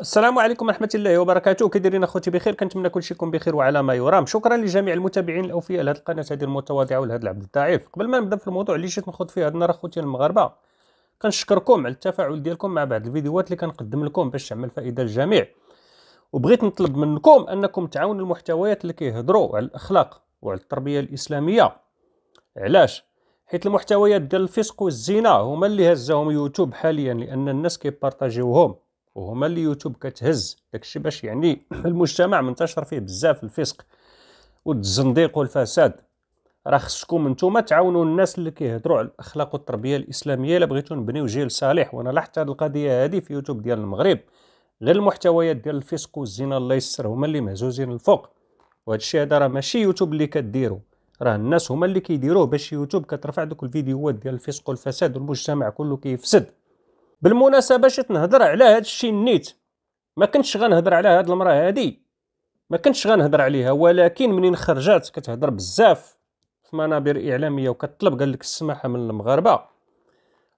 السلام عليكم ورحمه الله وبركاته كيدايرين اخوتي بخير كنتمنى كلشي يكون بخير وعلى ما يرام شكرا لجميع المتابعين الاوفياء لهذه القناه هذه المتواضعه ولهذا العبد الضعيف قبل ما نبدا في الموضوع اللي جيت نخوض فيه هذا النهار اخوتي المغاربه كنشكركم على التفاعل ديالكم مع بعض الفيديوهات اللي كنقدم لكم باش تعمل فائده للجميع وبغيت نطلب منكم انكم تعاونوا المحتويات اللي كيهضروا على الاخلاق وعلى التربيه الاسلاميه علاش حيت المحتويات ديال الفسق والزنا هما اللي هزاهم يوتيوب حاليا لان الناس كيبارطاجيوهم وهما اللي يوتيوب كتهز داكشي باش يعني المجتمع منتشر فيه بزاف الفسق والتزنديق والفساد راه خصكم نتوما تعاونوا الناس اللي كيهضروا على الاخلاق والتربيه الاسلاميه الا بغيتوا نبنيو جيل صالح وانا لاحظت هذه القضيه هذه في يوتيوب ديال المغرب غير المحتويات ديال الفسق والزنا الله يستر هما اللي مهزوزين الفوق وهذا الشيء هذا راه ماشي يوتيوب اللي كديرو راه الناس هما اللي كيديروه باش يوتيوب كترفع دوك الفيديوهات ديال الفسق والفساد والمجتمع كله كيفسد بالمناسبه شت نهضر على هذا الشيء نيت ما كنتش غنهضر على هاد المراه هادي ما كنتش غنهضر عليها ولكن منين خرجات كتهضر بزاف في منابر اعلاميه وكطلب قال لك السماحه من المغاربه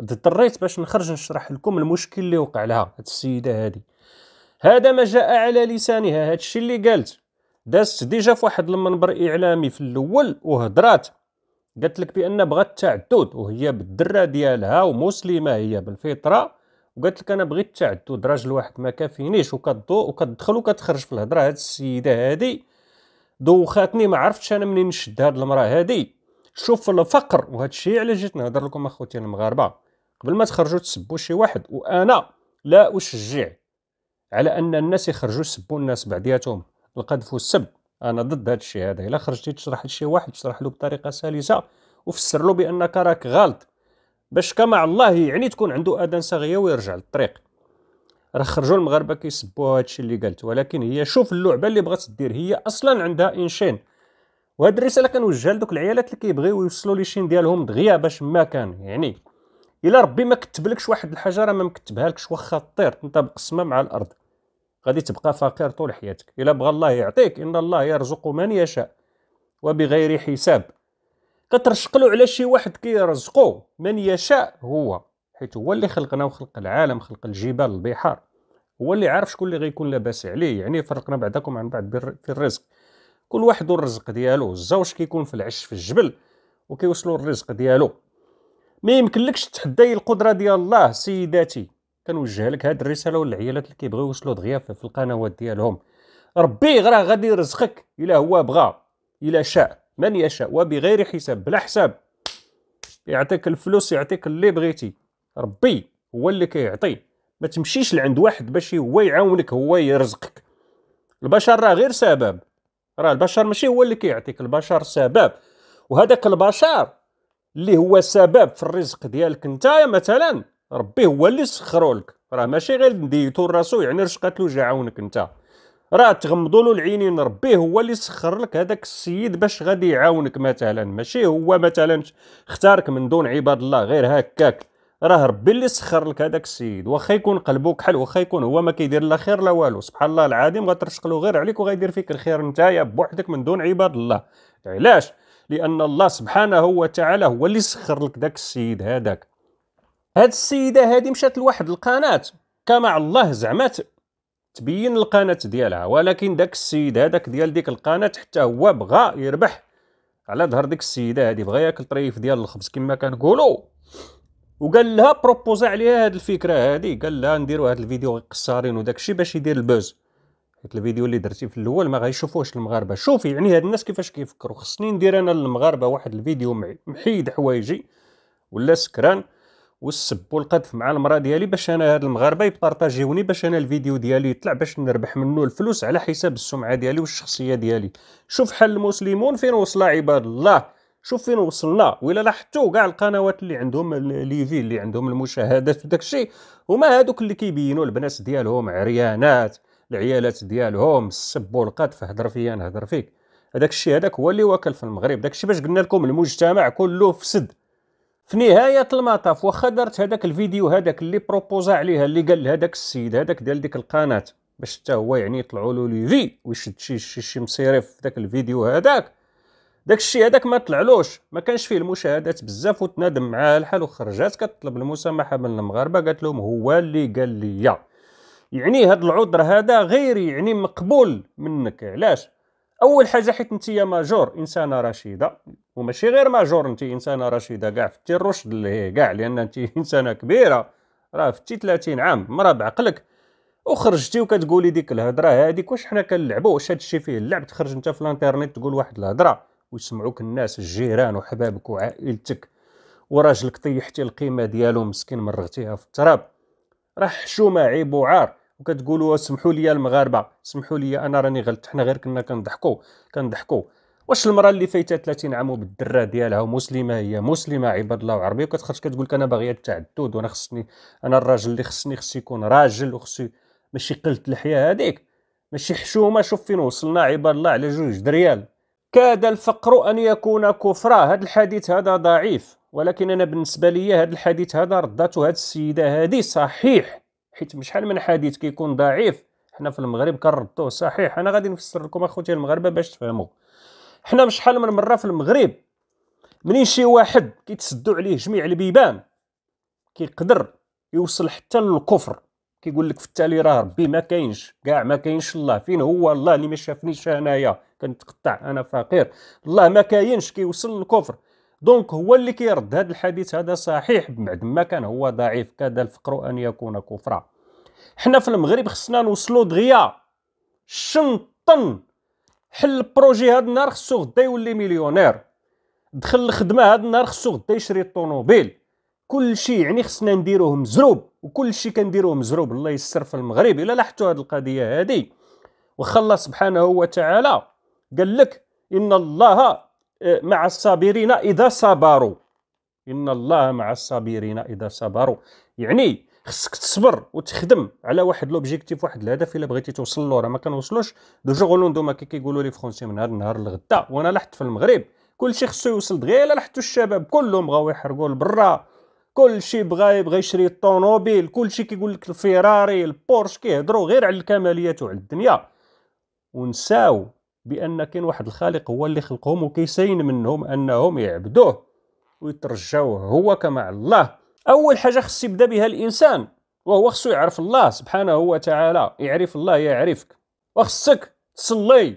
اضطريت باش نخرج نشرح لكم المشكل اللي وقع لها هاد السيده هادي هذا ما جاء على لسانها هادشي اللي قالت دازت ديجا في واحد المنبر اعلامي في الاول وهضرات قالت لك بان بغات التعدد وهي بالدره ديالها ومسلمه هي بالفطره وقالت لك انا بغيت التعدد راجل واحد ما كافينيش وكضو وكتدخل وكتخرج في الهضره هاد السيده هادي دوخاتني ما عرفتش انا منين نشد هاد المراه هادي شوف الفقر وهذا الشيء علاش جيت نهضر لكم اخوتي المغاربه قبل ما تخرجوا تسبوا شي واحد وانا لا اشجع على ان الناس يخرجوا يسبوا الناس بعدياتهم القذف والسب انا ضد هذا الشيء هذا الا خرجتي تشرح لشي واحد تشرح له بطريقه سلسه وفسر له بانك راك غلط باش كما الله يعني تكون عنده اذان صغيره ويرجع للطريق راه خرجوا المغاربه كيسبوا هادشي اللي قالت ولكن هي شوف اللعبه اللي بغات دير هي اصلا عندها انشين وهاد الرساله كنوجهها لدوك العيالات اللي كيبغيو يوصلوا لي شين ديالهم دغيا باش ما كان يعني الا ربي ما كتبلكش واحد الحاجه راه ما مكتبها لكش واخا طير انت بقسمه مع الارض غادي تبقى فقير طول حياتك الا بغى الله يعطيك ان الله يرزق من يشاء وبغير حساب كترشقلو على شي واحد كيرزقو من يشاء هو حيت هو اللي خلقنا وخلق العالم خلق الجبال البحار هو اللي عارف شكون اللي غيكون لاباس عليه يعني فرقنا بعدكم عن بعض في الرزق كل واحد والرزق ديالو الزوج كيكون في العش في الجبل وكيوصلوا الرزق ديالو ما يمكنلكش تحدي القدره ديال الله سيداتي كنوجه لك هاد الرساله والعيالات اللي كيبغيو يوصلوا دغيا في القنوات ديالهم ربي راه غادي يرزقك الا هو بغى الا شاء من يشاء وبغير حساب بلا حساب يعطيك الفلوس يعطيك اللي بغيتي ربي هو اللي كيعطي ما تمشيش لعند واحد باش هو يعاونك هو يرزقك البشر راه غير سبب راه البشر ماشي هو اللي كيعطيك البشر سبب وهذاك البشر اللي هو سبب في الرزق ديالك انت مثلا ربي هو اللي سخروا لك راه ماشي غير نديتو راسو يعني رشقات له جاعونك انت راه تغمضوا له العينين ربي هو اللي سخر لك هذاك السيد باش غادي يعاونك مثلا ماشي هو مثلا اختارك من دون عباد الله غير هكاك راه ربي اللي سخر لك هذاك السيد واخا يكون قلبه كحل واخا يكون هو ما كيدير لا خير لا والو سبحان الله العظيم غترشق له غير عليك وغيدير فيك الخير نتايا بوحدك من دون عباد الله علاش لان الله سبحانه وتعالى هو اللي سخر لك داك السيد هذاك هاد السيده هادي مشات لواحد القناه كما الله زعمت تبين القناه ديالها ولكن داك السيد هذاك ديال ديك القناه حتى هو بغى يربح على ظهر ديك السيده هادي بغى ياكل طريف ديال الخبز كما كنقولوا وقال لها بروبوزا عليها هاد الفكره هادي قال لها نديروا هاد الفيديو قصارين وداك الشيء باش يدير البوز حيت الفيديو اللي درتي في الاول ما غايشوفوش المغاربه شوفي يعني هاد الناس كيفاش كيفكروا خصني ندير انا للمغاربه واحد الفيديو محيد حوايجي ولا سكران والسب والقذف مع المراه ديالي باش انا هاد المغاربه يبارطاجيوني باش انا الفيديو ديالي يطلع باش نربح منه الفلوس على حساب السمعه ديالي والشخصيه ديالي شوف حال المسلمون فين وصل عباد الله شوف فين وصلنا ولا لاحظتوا كاع القنوات اللي عندهم ليفي اللي عندهم المشاهدات وداك الشيء هما هادوك اللي كيبينوا البنات ديالهم عريانات العيالات ديالهم السب والقذف هضر فيا نهضر فيك هذاك الشيء هذاك هو اللي واكل في المغرب داك الشيء باش قلنا لكم المجتمع كله فسد في نهايه المطاف واخا دارت هذاك الفيديو هذاك اللي بروبوزا عليها اللي قال هذاك السيد هذاك ديال ديك القناه باش حتى هو يعني يطلعوا له ليفي ويشد شي شي, شي مصيري في ذاك الفيديو هذاك داك الشيء هذاك ما طلعلوش ما كانش فيه المشاهدات بزاف وتنادم معاه الحال وخرجات كتطلب المسامحه من المغاربه قالت لهم هو اللي قال لي يعني هذا العذر هذا غير يعني مقبول منك علاش اول حاجه حيت انت يا ماجور انسانه رشيده وماشي غير ماجور انت انسانه رشيده كاع فتي الرشد اللي كاع لان انت انسانه كبيره راه فتي 30 عام مرا بعقلك وخرجتي وكتقولي ديك الهضره هذيك واش حنا كنلعبوا واش هادشي فيه اللعب تخرج انت في الانترنيت تقول واحد الهضره ويسمعوك الناس الجيران وحبابك وعائلتك وراجلك طيحتي القيمه ديالو مسكين مرغتيها في التراب راه حشومه عيب وعار وكتقولوا سمحوا لي المغاربه سمحوا لي انا راني غلطت حنا غير كنا كنضحكوا كنضحكوا واش المراه اللي فايتها 30 عام وبالدره ديالها ومسلمه هي مسلمه عباد الله وعربيه وكتخرج كتقول لك انا باغيه التعدد وانا خصني انا الراجل اللي خصني خص يكون راجل وخصو ماشي قلت اللحيه هذيك ماشي حشومه شوف فين وصلنا عباد الله على جوج دريال كاد الفقر ان يكون كفرا هذا الحديث هذا ضعيف ولكن انا بالنسبه لي هذا الحديث هذا ردته هذه السيده هذه صحيح حيت شحال من حديث كيكون ضعيف حنا في المغرب كنردوه صحيح انا غادي نفسر لكم اخوتي المغاربه باش تفهموا حنا شحال من مره في المغرب منين شي واحد كيتسدوا عليه جميع البيبان كيقدر يوصل حتى للكفر كيقول لك في التالي راه ربي ما كاينش كاع ما كاينش الله فين هو الله اللي ما شافنيش انايا كنتقطع انا فقير الله ما كاينش كيوصل للكفر دونك هو اللي كيرد هذا الحديث هذا صحيح بعد ما كان هو ضعيف كاد الفقر ان يكون كفرا حنا في المغرب خصنا نوصلوا دغيا شنطن حل البروجي هاد النهار خصو غدا يولي مليونير دخل الخدمه هاد النهار خصو غدا يشري الطوموبيل كل شيء يعني خصنا نديروه مزروب وكل شيء كنديروه مزروب الله يستر في المغرب الا لاحظتوا هاد القضيه هادي وخلى سبحانه وتعالى قال لك ان الله آه، مع الصابرين اذا صبروا ان الله مع الصابرين اذا صبروا يعني خصك تصبر وتخدم على واحد لوبجيكتيف واحد الهدف الا بغيتي توصل له راه ما كنوصلوش دو جوغ لوندوما كي كيقولوا لي فرونسي من هذا النهار لغدا وانا لاحظت في المغرب كلشي خصو يوصل دغيا الا لاحظتوا الشباب كلهم بغاو يحرقوا كل كلشي بغا يبغى يشري الطوموبيل كلشي كيقول لك الفيراري البورش كيهضروا غير على الكماليات وعلى الدنيا ونساو بان كاين واحد الخالق هو اللي خلقهم وكيسين منهم انهم يعبدوه ويترجاوه هو كما الله أول حاجة خص يبدا بها الإنسان وهو خصو يعرف الله سبحانه وتعالى يعرف الله يعرفك وخصك تصلي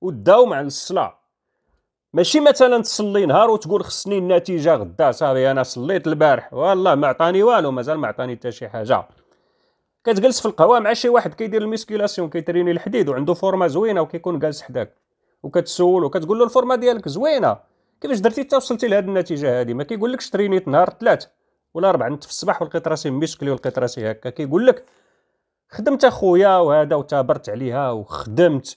وتداوم على الصلاة ماشي مثلا تصلي نهار وتقول خصني النتيجة غدا صافي أنا صليت البارح والله ما عطاني والو مازال ما عطاني حتى شي حاجة كتجلس في القهوة مع شي واحد كيدير الميسكيلاسيون كيتريني الحديد وعنده فورمة زوينة وكيكون جالس حداك وكتسول وكتقول له الفورمة ديالك زوينة كيفاش درتي حتى وصلتي لهاد النتيجة هادي ما كيقولكش ترينيت نهار ثلاثه ولا ربع نت في الصباح والقيت راسي مشكلي ولقيت راسي هكا كيقول لك خدمت اخويا وهذا وتابرت عليها وخدمت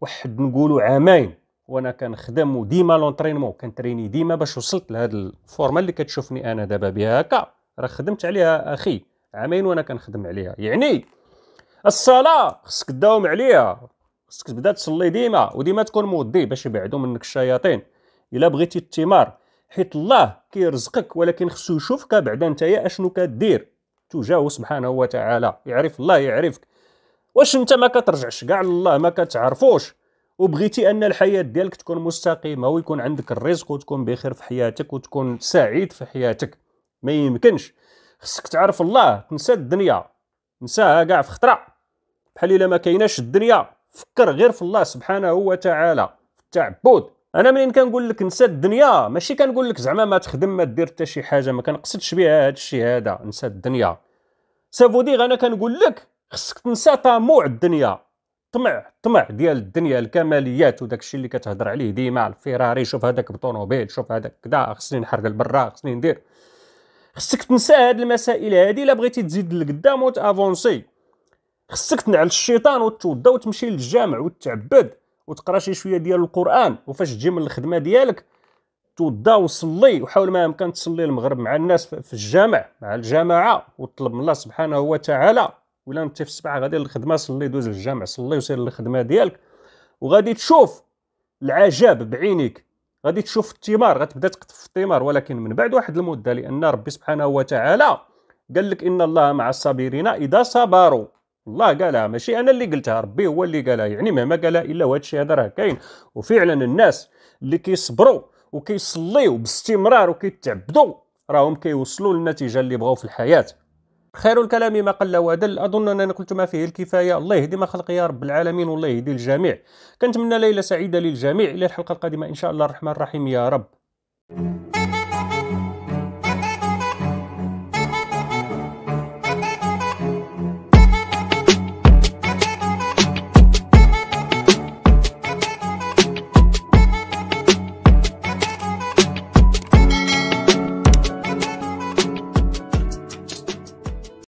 واحد نقولوا عامين وانا كنخدم وديما لونترينمون كنتريني ديما باش وصلت لهاد الفورما اللي كتشوفني انا دابا بها هكا راه خدمت عليها اخي عامين وانا كنخدم عليها يعني الصلاه خصك تداوم عليها خصك تبدا تصلي ديما وديما تكون موضي باش يبعدوا منك الشياطين الا بغيتي الثمار حيت الله كيرزقك ولكن خصو يشوفك بعدا نتايا اشنو كدير تجاهه سبحانه وتعالى يعرف الله يعرفك واش انت ما كترجعش كاع لله ما كتعرفوش وبغيتي ان الحياه ديالك تكون مستقيمه ويكون عندك الرزق وتكون بخير في حياتك وتكون سعيد في حياتك ما يمكنش خصك تعرف الله تنسى الدنيا نساها كاع في خطره بحال الا ما كايناش الدنيا فكر غير في الله سبحانه وتعالى في التعبد انا منين كنقول لك نسى الدنيا ماشي كنقول لك زعما ما تخدم ما دير حتى شي حاجه ما كنقصدش بها هذا الشيء هذا نسى الدنيا سافو ديغ انا كنقول لك خصك تنسى طموع الدنيا طمع طمع ديال الدنيا الكماليات وداك الشيء اللي كتهضر عليه ديما الفيراري شوف هذاك بطونوبيل شوف هذاك كدا خصني نحرق البرا خصني ندير خصك تنسى هاد المسائل هادي الا بغيتي تزيد لقدام وتافونسي خصك تنعل الشيطان وتوضى وتمشي للجامع وتعبد وتقرا شي شويه ديال القران وفاش تجي من الخدمه ديالك توضا وصلي وحاول ما امكن تصلي المغرب مع الناس في الجامع مع الجماعه وتطلب من الله سبحانه وتعالى ولا انت في السبعه غادي للخدمه صلي دوز للجامع صلي وسير للخدمه ديالك وغادي تشوف العجاب بعينيك غادي تشوف الثمار غتبدا تقطف الثمار ولكن من بعد واحد المده لان ربي سبحانه وتعالى قال لك ان الله مع الصابرين اذا صبروا الله قالها ماشي انا اللي قلتها ربي هو اللي قالها يعني مهما قالها الا وهذا الشيء هذا راه كاين وفعلا الناس اللي كيصبروا وكيصليو باستمرار وكيتعبدوا راهم كيوصلوا للنتيجه اللي بغاو في الحياه خير الكلام ما قل ودل اظن انني قلت ما فيه الكفايه الله يهدي ما خلق يا رب العالمين والله يهدي الجميع كنتمنى ليله سعيده للجميع الى الحلقه القادمه ان شاء الله الرحمن الرحيم يا رب